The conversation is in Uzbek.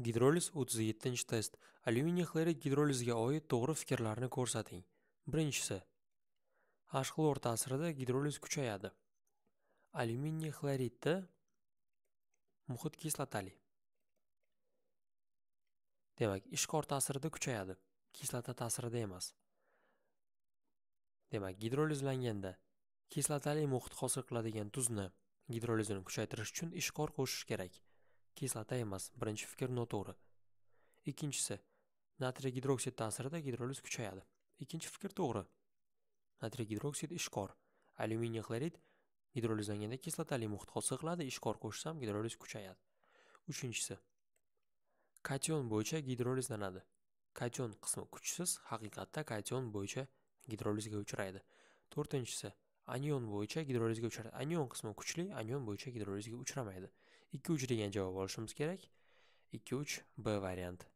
Гидролиз 37-нче тест. Алюминий хлорид гидролизга ойы тогры фикерларны көрсәтәй. Беренчесе. H хлор тасырыда гидролиз күчәяды. Алюминий хлоридты мухит кислотали. Демак, ишкор тасырыда күчәяды. Кислота тасырыда емас. Демак, гидролизләнгәндә кислотали мухит хасыл кыла дигән тузны гидролизны күчәйтер өчен ишкор кушыш kislota emas birinchi fikr noto'g'ri ikkinchisi natriy gidroksid ta'sirida gidroliz kuchayadi ikkinchi fikr to'g'ri natriy gidroksid ishqor alyuminiy xlorid gidrolizlanganda kislotali muhit hosil qiladi ishqor qo'shsam gidroliz kuchayadi uchinchisi kation bo'yicha gidrolizlanadi kation qismi kuchsiz haqiqatda kation bo'yicha gidrolizga uchraydi to'rtinchisi anion bo'yicha gidrolizga uchraydi anion qismi kuchli anion bo'yicha gidrolizga uchramaydi 2-3 degan javob olishimiz kerak. 2-3 B variant